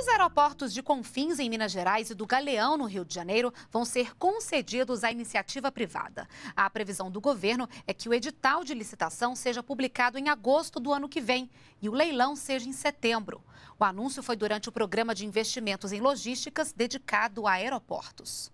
Os aeroportos de Confins, em Minas Gerais, e do Galeão, no Rio de Janeiro, vão ser concedidos à iniciativa privada. A previsão do governo é que o edital de licitação seja publicado em agosto do ano que vem e o leilão seja em setembro. O anúncio foi durante o programa de investimentos em logísticas dedicado a aeroportos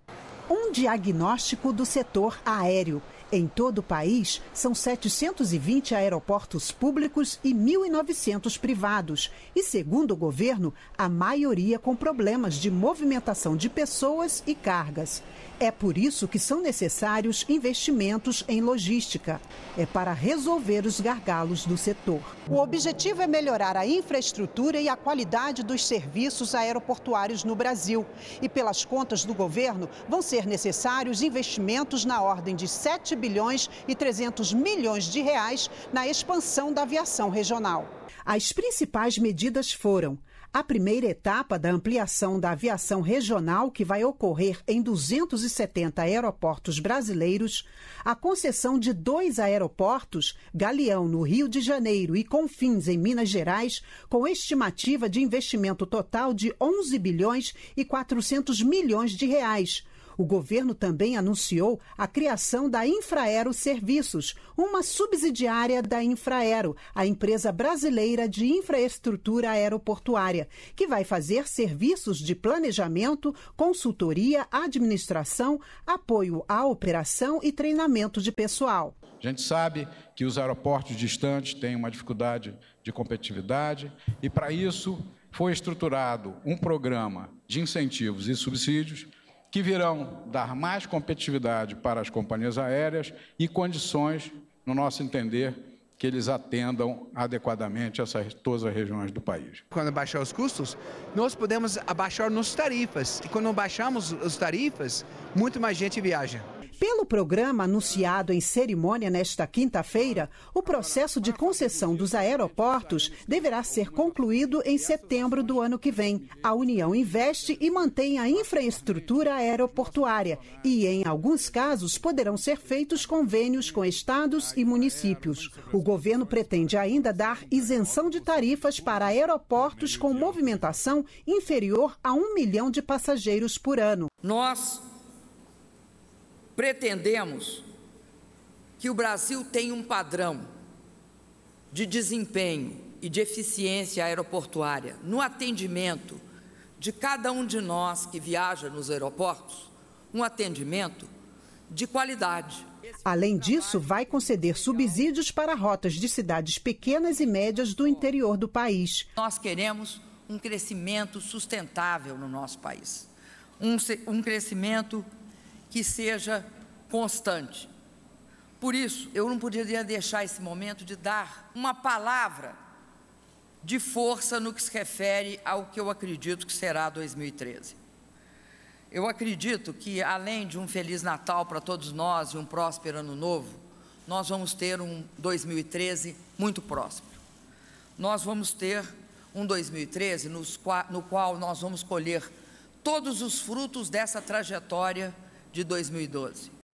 um diagnóstico do setor aéreo. Em todo o país, são 720 aeroportos públicos e 1.900 privados. E, segundo o governo, a maioria com problemas de movimentação de pessoas e cargas. É por isso que são necessários investimentos em logística. É para resolver os gargalos do setor. O objetivo é melhorar a infraestrutura e a qualidade dos serviços aeroportuários no Brasil. E pelas contas do governo, vão ser necessários investimentos na ordem de 7 bilhões e 300 milhões de reais na expansão da aviação regional. As principais medidas foram a primeira etapa da ampliação da aviação regional, que vai ocorrer em 270 aeroportos brasileiros, a concessão de dois aeroportos, Galeão, no Rio de Janeiro, e Confins, em Minas Gerais, com estimativa de investimento total de 11 bilhões e 400 milhões de reais o governo também anunciou a criação da Infraero Serviços, uma subsidiária da Infraero, a empresa brasileira de infraestrutura aeroportuária, que vai fazer serviços de planejamento, consultoria, administração, apoio à operação e treinamento de pessoal. A gente sabe que os aeroportos distantes têm uma dificuldade de competitividade e, para isso, foi estruturado um programa de incentivos e subsídios que virão dar mais competitividade para as companhias aéreas e condições, no nosso entender, que eles atendam adequadamente essas todas as regiões do país. Quando baixar os custos, nós podemos abaixar nossas tarifas. E quando baixamos as tarifas, muito mais gente viaja. Pelo programa anunciado em cerimônia nesta quinta-feira, o processo de concessão dos aeroportos deverá ser concluído em setembro do ano que vem. A União investe e mantém a infraestrutura aeroportuária e, em alguns casos, poderão ser feitos convênios com estados e municípios. O governo pretende ainda dar isenção de tarifas para aeroportos com movimentação inferior a um milhão de passageiros por ano. Nós pretendemos que o Brasil tenha um padrão de desempenho e de eficiência aeroportuária no atendimento de cada um de nós que viaja nos aeroportos, um atendimento de qualidade. Além disso, vai conceder subsídios para rotas de cidades pequenas e médias do interior do país. Nós queremos um crescimento sustentável no nosso país, um, um crescimento que seja constante. Por isso, eu não poderia deixar esse momento de dar uma palavra de força no que se refere ao que eu acredito que será 2013. Eu acredito que, além de um Feliz Natal para todos nós e um próspero Ano Novo, nós vamos ter um 2013 muito próspero. Nós vamos ter um 2013 no qual nós vamos colher todos os frutos dessa trajetória de 2012.